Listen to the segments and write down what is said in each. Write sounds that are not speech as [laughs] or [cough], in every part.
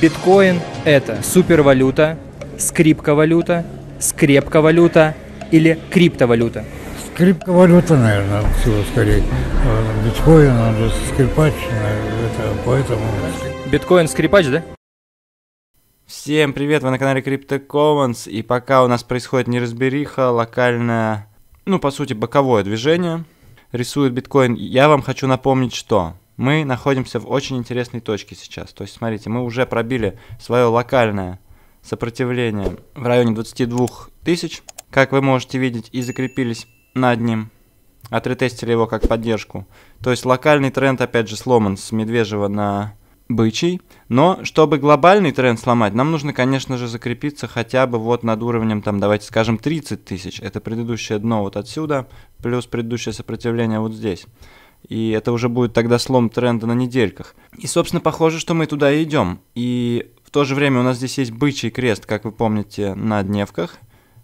Биткоин – это супервалюта, скрипковалюта, скрепковалюта или криптовалюта? Скрипковалюта, наверное, всего скорее. А биткоин, он же скрипач, это поэтому... Биткоин скрипач, да? Всем привет, вы на канале Crypto Commons, и пока у нас происходит неразбериха, локальное, ну, по сути, боковое движение, рисует биткоин, я вам хочу напомнить, что мы находимся в очень интересной точке сейчас. То есть, смотрите, мы уже пробили свое локальное сопротивление в районе 22 тысяч, как вы можете видеть, и закрепились над ним. Отретестили его как поддержку. То есть локальный тренд, опять же, сломан с медвежьего на бычий. Но чтобы глобальный тренд сломать, нам нужно, конечно же, закрепиться хотя бы вот над уровнем, там, давайте скажем, 30 тысяч. Это предыдущее дно вот отсюда, плюс предыдущее сопротивление вот здесь. И это уже будет тогда слом тренда на недельках. И, собственно, похоже, что мы туда и идем. И в то же время у нас здесь есть бычий крест, как вы помните, на дневках,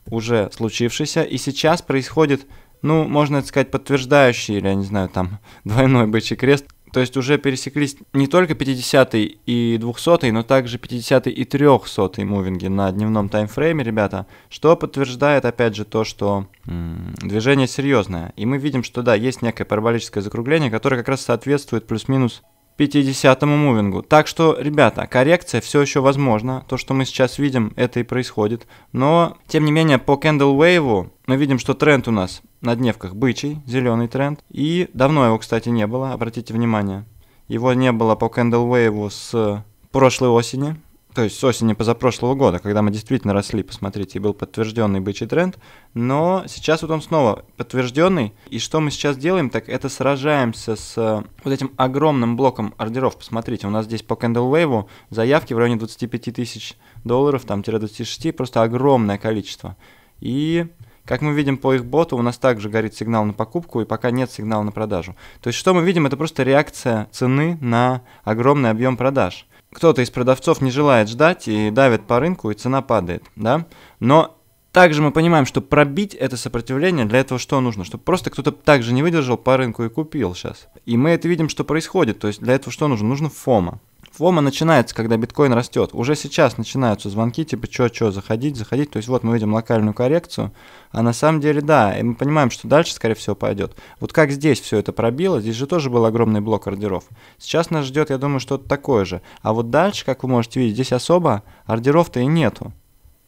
уже случившийся. И сейчас происходит, ну, можно это сказать, подтверждающий, или, я не знаю, там, [laughs] двойной бычий крест, то есть уже пересеклись не только 50 и 200, но также 50 и 300 мувинги на дневном таймфрейме, ребята, что подтверждает, опять же, то, что м -м, движение серьезное. И мы видим, что да, есть некое параболическое закругление, которое как раз соответствует плюс-минус 50-му мувингу. Так что, ребята, коррекция все еще возможна. То, что мы сейчас видим, это и происходит. Но, тем не менее, по Candle Wave мы видим, что тренд у нас на дневках бычий, зеленый тренд. И давно его, кстати, не было, обратите внимание. Его не было по Candle Wave с прошлой осени, то есть с осени позапрошлого года, когда мы действительно росли, посмотрите, и был подтвержденный бычий тренд, но сейчас вот он снова подтвержденный, и что мы сейчас делаем, так это сражаемся с э, вот этим огромным блоком ордеров, посмотрите, у нас здесь по Candlewave заявки в районе 25 тысяч долларов, там-26, просто огромное количество, и как мы видим по их боту, у нас также горит сигнал на покупку, и пока нет сигнала на продажу. То есть что мы видим, это просто реакция цены на огромный объем продаж кто-то из продавцов не желает ждать и давит по рынку, и цена падает, да? Но также мы понимаем, что пробить это сопротивление, для этого что нужно? Чтобы просто кто-то также не выдержал по рынку и купил сейчас. И мы это видим, что происходит. То есть для этого что нужно? Нужно фома. Фома начинается, когда биткоин растет. Уже сейчас начинаются звонки, типа, что, что, заходить, заходить. То есть вот мы видим локальную коррекцию, а на самом деле, да, и мы понимаем, что дальше, скорее всего, пойдет. Вот как здесь все это пробило, здесь же тоже был огромный блок ордеров. Сейчас нас ждет, я думаю, что-то такое же. А вот дальше, как вы можете видеть, здесь особо ордеров-то и нету.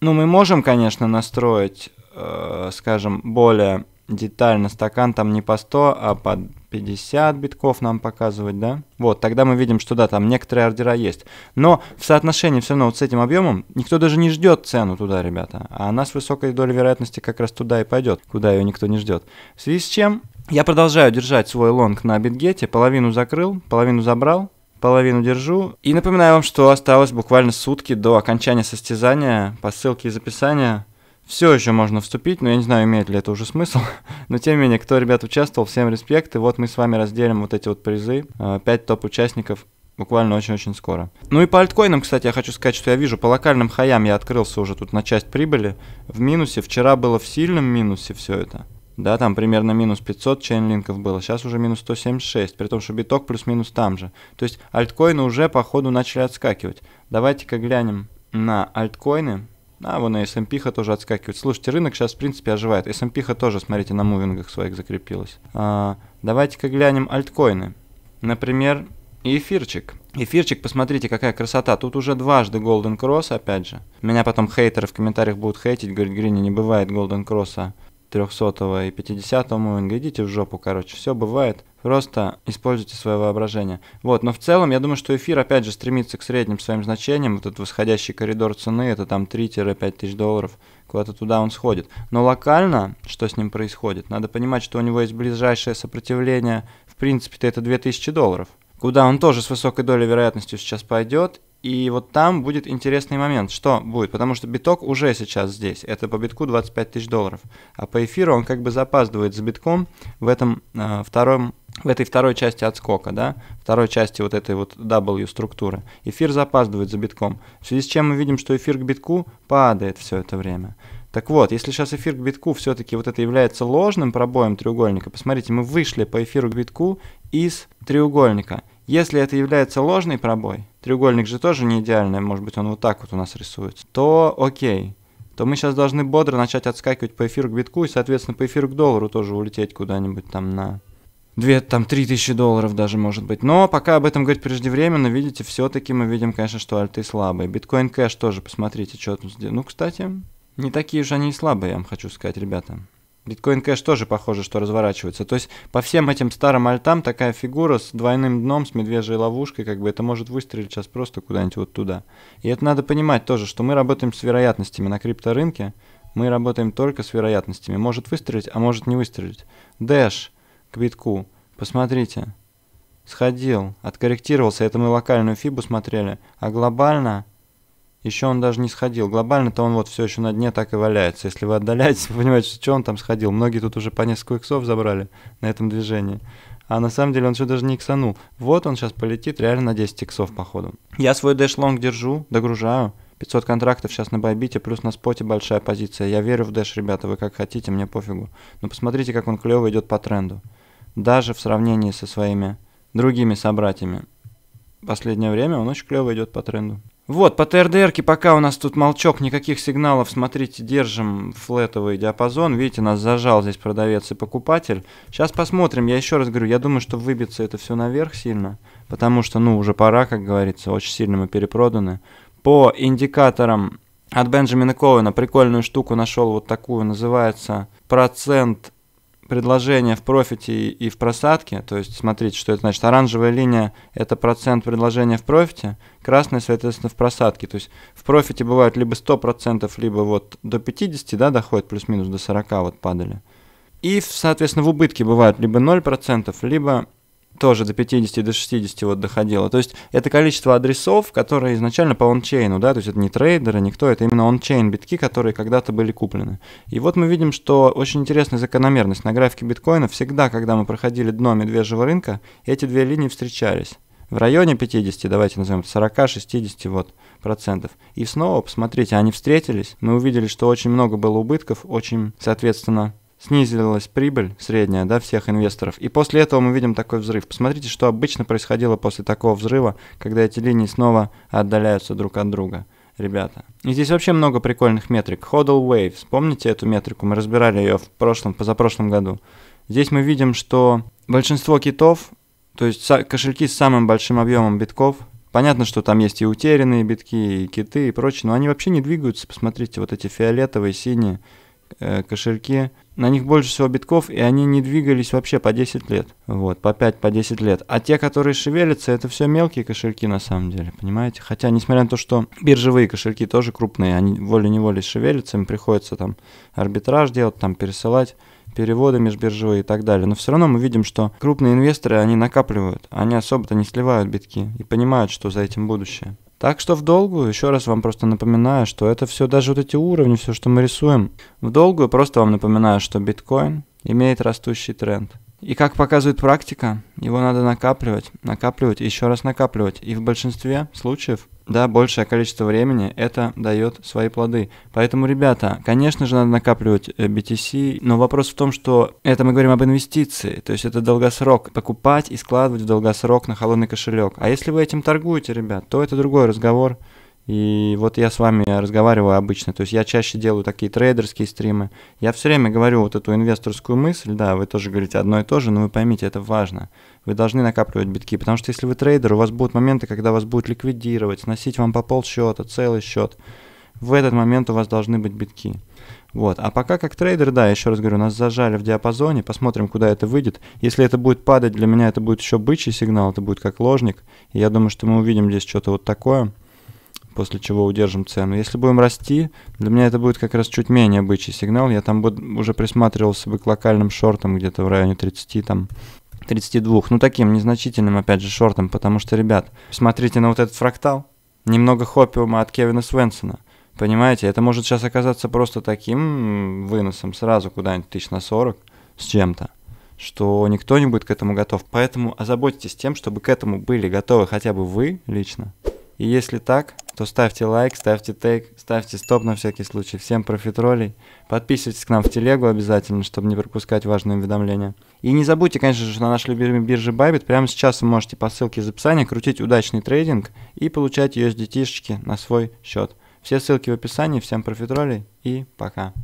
Ну, мы можем, конечно, настроить, э, скажем, более детально стакан там не по 100, а по 50 битков нам показывать, да? Вот, тогда мы видим, что да, там некоторые ордера есть. Но в соотношении все равно вот с этим объемом никто даже не ждет цену туда, ребята. А она с высокой долей вероятности как раз туда и пойдет, куда ее никто не ждет. В связи с чем я продолжаю держать свой лонг на битгете, половину закрыл, половину забрал, половину держу. И напоминаю вам, что осталось буквально сутки до окончания состязания. По ссылке из описания все еще можно вступить, но я не знаю, имеет ли это уже смысл. [laughs] Но тем не менее, кто, ребят, участвовал, всем респект. И вот мы с вами разделим вот эти вот призы. А, пять топ-участников буквально очень-очень скоро. Ну и по альткоинам, кстати, я хочу сказать, что я вижу, по локальным хаям я открылся уже тут на часть прибыли. В минусе, вчера было в сильном минусе все это. Да, там примерно минус 500 чейнлинков было, сейчас уже минус 176, при том, что биток плюс-минус там же. То есть альткоины уже по ходу начали отскакивать. Давайте-ка глянем на альткоины. А, вон и S&P тоже отскакивает. Слушайте, рынок сейчас, в принципе, оживает. S&P тоже, смотрите, на мувингах своих закрепилась. А, давайте-ка глянем альткоины. Например, эфирчик. Эфирчик, посмотрите, какая красота. Тут уже дважды Golden Cross, опять же. Меня потом хейтеры в комментариях будут хейтить. Говорит, Грини, не бывает Golden Cross 300 а и 50 мувинга. Идите в жопу, короче. Все бывает. Просто используйте свое воображение. Вот, но в целом, я думаю, что эфир, опять же, стремится к средним своим значениям. Вот этот восходящий коридор цены, это там 3-5 тысяч долларов. Куда-то туда он сходит. Но локально, что с ним происходит, надо понимать, что у него есть ближайшее сопротивление. В принципе-то это 2000 долларов. Куда он тоже с высокой долей вероятности сейчас пойдет. И вот там будет интересный момент, что будет, потому что биток уже сейчас здесь, это по битку 25 тысяч долларов, а по эфиру он как бы запаздывает с битком в этом э, втором в этой второй части отскока, да, второй части вот этой вот W-структуры. Эфир запаздывает за битком, в связи с чем мы видим, что эфир к битку падает все это время. Так вот, если сейчас эфир к битку все-таки вот это является ложным пробоем треугольника, посмотрите, мы вышли по эфиру к битку из треугольника. Если это является ложный пробой, треугольник же тоже не идеальный, может быть он вот так вот у нас рисуется, то окей, то мы сейчас должны бодро начать отскакивать по эфиру к битку и, соответственно, по эфиру к доллару тоже улететь куда-нибудь там на 2, там, 3 тысячи долларов даже может быть. Но пока об этом говорить преждевременно, видите, все-таки мы видим, конечно, что альты слабые. Биткоин кэш тоже, посмотрите, что тут сделано. Ну, кстати, не такие уж они и слабые, я вам хочу сказать, ребята. Биткоин кэш тоже похоже, что разворачивается. То есть по всем этим старым альтам такая фигура с двойным дном, с медвежьей ловушкой, как бы это может выстрелить сейчас просто куда-нибудь вот туда. И это надо понимать тоже, что мы работаем с вероятностями на крипторынке, мы работаем только с вероятностями. Может выстрелить, а может не выстрелить. Dash – к Посмотрите. Сходил, откорректировался, это мы локальную фибу смотрели. А глобально... Еще он даже не сходил. Глобально-то он вот все еще на дне так и валяется. Если вы отдаляетесь, [laughs] вы понимаете, что он там сходил. Многие тут уже по несколько иксов забрали на этом движении. А на самом деле он что даже не иксанул. Вот он сейчас полетит реально на 10 иксов, походу. Я свой дэш-лонг держу, догружаю. 500 контрактов сейчас на Байбите, плюс на споте большая позиция. Я верю в дэш, ребята, вы как хотите, мне пофигу. Но посмотрите, как он клево идет по тренду даже в сравнении со своими другими собратьями. последнее время он очень клево идет по тренду. Вот, по трдр пока у нас тут молчок, никаких сигналов, смотрите, держим флетовый диапазон. Видите, нас зажал здесь продавец и покупатель. Сейчас посмотрим, я еще раз говорю, я думаю, что выбиться это все наверх сильно, потому что, ну, уже пора, как говорится, очень сильно мы перепроданы. По индикаторам от Бенджамина Коуэна прикольную штуку нашел вот такую, называется процент предложение в профите и в просадке, то есть смотрите, что это значит. Оранжевая линия – это процент предложения в профите, красная, соответственно, в просадке. То есть в профите бывает либо 100%, либо вот до 50, да, доходит плюс-минус до 40, вот падали. И, соответственно, в убытке бывают либо 0%, либо тоже до 50, до 60 вот доходило. То есть это количество адресов, которые изначально по ончейну, да, то есть это не трейдеры, никто, это именно ончейн битки, которые когда-то были куплены. И вот мы видим, что очень интересная закономерность на графике биткоина. Всегда, когда мы проходили дно медвежьего рынка, эти две линии встречались. В районе 50, давайте назовем, 40-60 вот процентов. И снова, посмотрите, они встретились, мы увидели, что очень много было убытков, очень, соответственно, снизилась прибыль средняя да, всех инвесторов. И после этого мы видим такой взрыв. Посмотрите, что обычно происходило после такого взрыва, когда эти линии снова отдаляются друг от друга. Ребята. И здесь вообще много прикольных метрик. Hodl Waves. Помните эту метрику? Мы разбирали ее в прошлом, позапрошлом году. Здесь мы видим, что большинство китов, то есть кошельки с самым большим объемом битков, Понятно, что там есть и утерянные битки, и киты, и прочее, но они вообще не двигаются. Посмотрите, вот эти фиолетовые, синие э, кошельки на них больше всего битков, и они не двигались вообще по 10 лет. Вот, по 5, по 10 лет. А те, которые шевелятся, это все мелкие кошельки на самом деле, понимаете? Хотя, несмотря на то, что биржевые кошельки тоже крупные, они волей-неволей шевелятся, им приходится там арбитраж делать, там пересылать переводы межбиржевые и так далее. Но все равно мы видим, что крупные инвесторы, они накапливают, они особо-то не сливают битки и понимают, что за этим будущее. Так что в долгую, еще раз вам просто напоминаю, что это все, даже вот эти уровни, все, что мы рисуем, в долгую просто вам напоминаю, что биткоин имеет растущий тренд. И как показывает практика, его надо накапливать, накапливать и еще раз накапливать. И в большинстве случаев да, большее количество времени это дает свои плоды. Поэтому, ребята, конечно же, надо накапливать э, BTC, но вопрос в том, что это мы говорим об инвестиции, то есть это долгосрок, покупать и складывать в долгосрок на холодный кошелек. А если вы этим торгуете, ребят, то это другой разговор. И вот я с вами разговариваю обычно, то есть я чаще делаю такие трейдерские стримы. Я все время говорю вот эту инвесторскую мысль, да, вы тоже говорите одно и то же, но вы поймите, это важно. Вы должны накапливать битки, потому что если вы трейдер, у вас будут моменты, когда вас будут ликвидировать, сносить вам по полсчета, целый счет. В этот момент у вас должны быть битки. Вот. А пока как трейдер, да, еще раз говорю, нас зажали в диапазоне, посмотрим, куда это выйдет. Если это будет падать, для меня это будет еще бычий сигнал, это будет как ложник. И я думаю, что мы увидим здесь что-то вот такое – после чего удержим цену. Если будем расти, для меня это будет как раз чуть менее бычий сигнал. Я там буду, уже присматривался бы к локальным шортам где-то в районе 30 там. 32, ну таким незначительным опять же шортом, потому что, ребят, смотрите на вот этот фрактал, немного хопиума от Кевина Свенсона, понимаете, это может сейчас оказаться просто таким выносом сразу куда-нибудь тысяч на 40 с чем-то, что никто не будет к этому готов, поэтому озаботьтесь тем, чтобы к этому были готовы хотя бы вы лично, и если так, то ставьте лайк, ставьте тейк, ставьте стоп на всякий случай. Всем профитролей. Подписывайтесь к нам в телегу обязательно, чтобы не пропускать важные уведомления. И не забудьте, конечно же, на нашей любимой бирже Bybit прямо сейчас вы можете по ссылке из описания крутить удачный трейдинг и получать USDT-шечки на свой счет. Все ссылки в описании. Всем профитролей и пока.